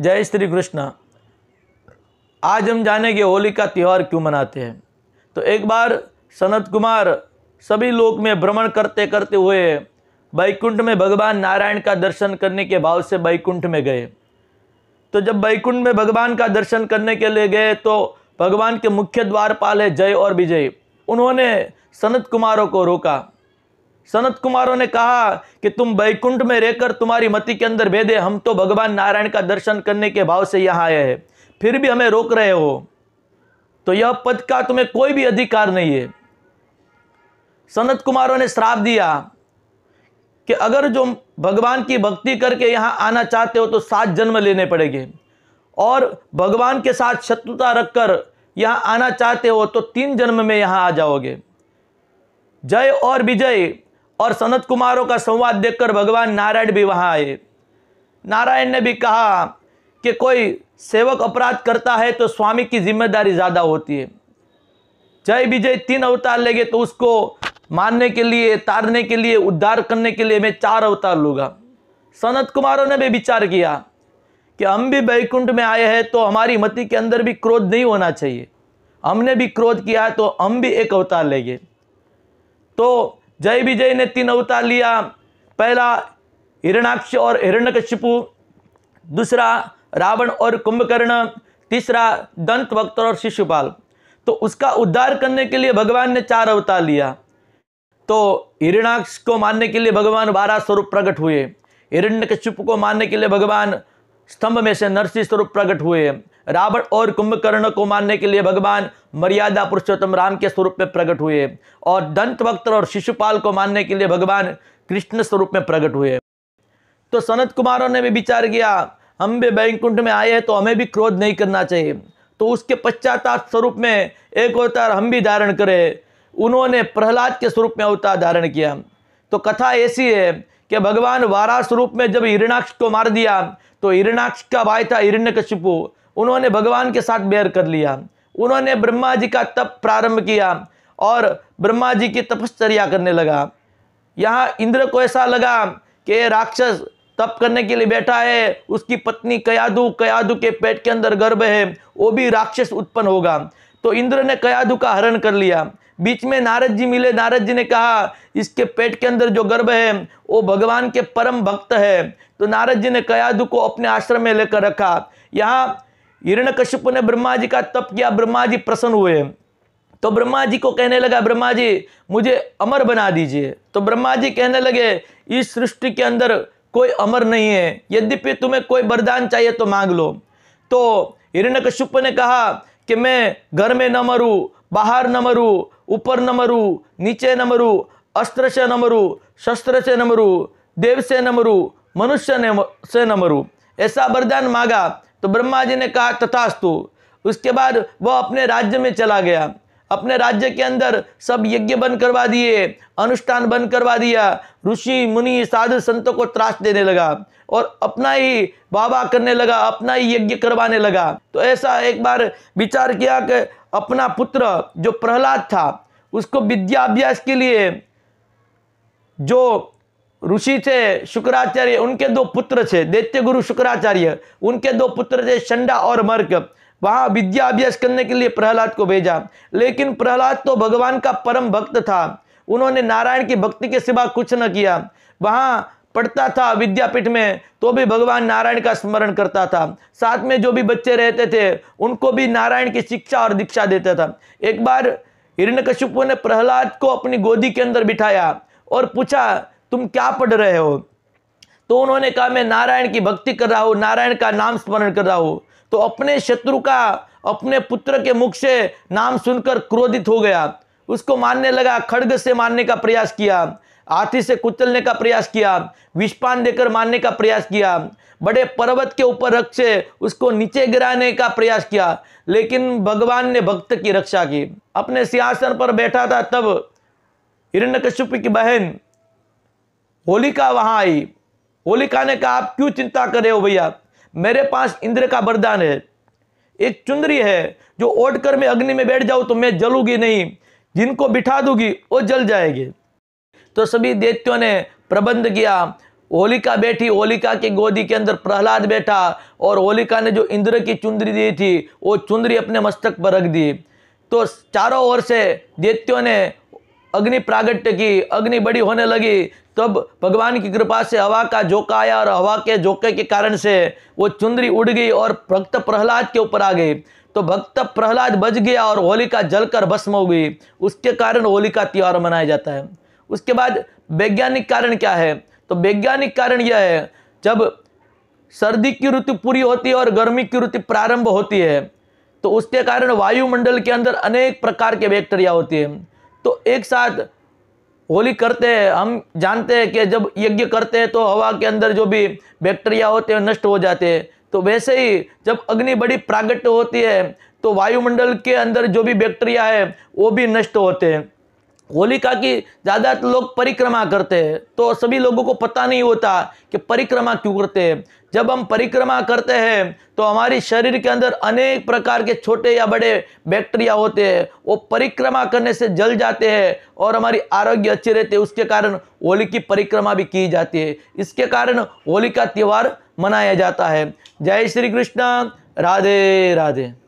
जय श्री कृष्ण आज हम जानेंगे होली का त्यौहार क्यों मनाते हैं तो एक बार सनत कुमार सभी लोक में भ्रमण करते करते हुए बैकुंठ में भगवान नारायण का दर्शन करने के भाव से बैकुंठ में गए तो जब बैकुंठ में भगवान का दर्शन करने के लिए गए तो भगवान के मुख्य द्वारपाल है जय और विजय उन्होंने सनत कुमारों को रोका सनत कुमारों ने कहा कि तुम बैकुंठ में रहकर तुम्हारी मति के अंदर भेदे हम तो भगवान नारायण का दर्शन करने के भाव से यहाँ आए हैं फिर भी हमें रोक रहे हो तो यह पद का तुम्हें कोई भी अधिकार नहीं है सनत कुमारों ने श्राप दिया कि अगर जो भगवान की भक्ति करके यहाँ आना चाहते हो तो सात जन्म लेने पड़ेंगे और भगवान के साथ शत्रुता रखकर यहाँ आना चाहते हो तो तीन जन्म में यहाँ आ जाओगे जय और विजय और सनत कुमारों का संवाद देखकर भगवान नारायण भी वहाँ आए नारायण ने भी कहा कि कोई सेवक अपराध करता है तो स्वामी की जिम्मेदारी ज़्यादा होती है जय विजय तीन अवतार लेंगे तो उसको मारने के लिए तारने के लिए उद्धार करने के लिए मैं चार अवतार लूंगा सनत कुमारों ने भी विचार किया कि हम भी बैकुंठ में आए हैं तो हमारी मति के अंदर भी क्रोध नहीं होना चाहिए हमने भी क्रोध किया है तो हम भी एक अवतार लेंगे तो जय विजय ने तीन अवतार लिया पहला हिरणाक्ष और हिरण्यकशिपु दूसरा रावण और कुंभकर्ण तीसरा दंत वक्त और शिशुपाल तो उसका उद्धार करने के लिए भगवान ने चार अवतार लिया तो हिरणाक्ष को मानने के लिए भगवान बारह स्वरूप प्रकट हुए हिरण्य को मानने के लिए भगवान स्तंभ में से नरसिंह स्वरूप प्रकट हुए रावण और कुंभकर्ण को मारने के लिए भगवान मर्यादा पुरुषोत्तम राम के स्वरूप में प्रकट हुए और दंत वक्त और शिशुपाल को मारने के लिए भगवान कृष्ण स्वरूप में प्रकट हुए तो सनत कुमारों ने भी विचार किया हम भी बैंकुंठ में आए हैं तो हमें भी क्रोध नहीं करना चाहिए तो उसके पश्चाताप स्वरूप में एक अवतार हम भी धारण करें उन्होंने प्रहलाद के स्वरूप में अवतार धारण किया तो कथा ऐसी है कि भगवान वारा स्वरूप में जब हिरणाक्ष को मार दिया तो हिरणाक्ष का भाई था हिरण्य उन्होंने भगवान के साथ बैर कर लिया उन्होंने ब्रह्मा जी का तप प्रारंभ किया और ब्रह्मा जी की तपश्चर्या करने लगा यहाँ इंद्र को ऐसा लगा कि राक्षस तप करने के लिए बैठा है उसकी पत्नी कयादु कयादु के पेट के अंदर गर्भ है वो भी राक्षस उत्पन्न होगा तो इंद्र ने कयादु का हरण कर लिया बीच में नारद जी मिले नारद जी ने कहा इसके पेट के अंदर जो गर्भ है वो भगवान के परम भक्त है तो नारद जी ने कयादु को अपने आश्रम में लेकर रखा यहाँ हिरण कश्यप ने ब्रह्मा जी का तप किया ब्रह्मा जी प्रसन्न हुए तो ब्रह्मा जी को कहने लगा ब्रह्मा जी मुझे अमर बना दीजिए तो ब्रह्मा जी कहने लगे इस सृष्टि के अंदर कोई अमर नहीं है यद्यपि तुम्हें कोई वरदान चाहिए तो मांग लो तो हिरण कश्यप ने कहा कि मैं घर में न मरूँ बाहर न मरूँ ऊपर न मरूँ नीचे न मरूँ अस्त्र से न मरूँ शस्त्र से न मरूँ देव से न मरूँ मनुष्य से न मरूँ ऐसा वरदान मांगा तो ब्रह्मा जी ने कहा तथास्तु उसके बाद वह अपने राज्य में चला गया अपने राज्य के अंदर सब यज्ञ बंद करवा दिए अनुष्ठान बंद करवा दिया ऋषि मुनि साधु संतों को त्रास देने लगा और अपना ही बाबा करने लगा अपना ही यज्ञ करवाने लगा तो ऐसा एक बार विचार किया कि अपना पुत्र जो प्रहलाद था उसको विद्याभ्यास के लिए जो ऋषि थे शुक्राचार्य उनके दो पुत्र थे दैत्य गुरु शुक्राचार्य उनके दो पुत्र थे शंडा और मर्क वहाँ विद्या अभ्यास करने के लिए प्रहलाद को भेजा लेकिन प्रहलाद तो भगवान का परम भक्त था उन्होंने नारायण की भक्ति के सिवा कुछ न किया वहाँ पढ़ता था विद्यापीठ में तो भी भगवान नारायण का स्मरण करता था साथ में जो भी बच्चे रहते थे उनको भी नारायण की शिक्षा और दीक्षा देता था एक बार हिरण्यकश्यपु ने प्रहलाद को अपनी गोदी के अंदर बिठाया और पूछा तुम क्या पढ़ रहे हो तो उन्होंने कहा मैं नारायण की भक्ति कर रहा हूँ नारायण का नाम स्मरण कर रहा हूँ तो अपने शत्रु का अपने पुत्र के मुख से नाम सुनकर क्रोधित हो गया उसको मारने लगा खड़ग से मारने का प्रयास किया हाथी से कुचलने का प्रयास किया विष्पान देकर मारने का प्रयास किया बड़े पर्वत के ऊपर रख से उसको नीचे गिराने का प्रयास किया लेकिन भगवान ने भक्त की रक्षा की अपने सिंहासन पर बैठा था तब हिरण्यकश्यप की बहन होलिका वहां आई होलिका ने कहा आप क्यों चिंता कर रहे हो भैया मेरे पास इंद्र का वरदान है एक चुंदरी है जो ओढ़ कर मैं अग्नि में बैठ जाऊँ तो मैं जलूंगी नहीं जिनको बिठा दूंगी वो जल जाएगी तो सभी देत्यों ने प्रबंध किया होलिका बैठी होलिका की गोदी के अंदर प्रहलाद बैठा और होलिका ने जो इंद्र की चुंदरी दी थी वो चुंदरी अपने मस्तक पर रख दी तो चारों ओर से देत्यों ने अग्नि प्रागट्य की अग्नि बड़ी होने लगी तब भगवान की कृपा से हवा का झोंका आया और हवा के झोंके के कारण से वो चुंदरी उड़ गई और भक्त प्रहलाद के ऊपर आ गई तो भक्त प्रहलाद बच गया और होलिका जलकर भस्म हो गई उसके कारण होलिका त्यौहार मनाया जाता है उसके बाद वैज्ञानिक कारण क्या है तो वैज्ञानिक कारण यह है जब सर्दी की ऋतु पूरी होती है और गर्मी की ऋतु प्रारंभ होती है तो उसके कारण वायुमंडल के अंदर अनेक प्रकार के बैक्टीरिया होती है तो एक साथ होली करते हैं हम जानते हैं कि जब यज्ञ करते हैं तो हवा के अंदर जो भी बैक्टीरिया होते हैं नष्ट हो जाते हैं तो वैसे ही जब अग्नि बड़ी प्रागट्य होती है तो वायुमंडल के अंदर जो भी बैक्टीरिया है वो भी नष्ट होते हैं होलिका की तो लोग परिक्रमा करते हैं तो सभी लोगों को पता नहीं होता कि परिक्रमा क्यों करते हैं जब हम परिक्रमा करते हैं तो हमारी शरीर के अंदर अनेक प्रकार के छोटे या बड़े बैक्टीरिया होते हैं वो परिक्रमा करने से जल जाते हैं और हमारी आरोग्य अच्छे रहते हैं उसके कारण होली की परिक्रमा भी की जाती है इसके कारण होली का त्यौहार मनाया जाता है जय श्री कृष्ण राधे राधे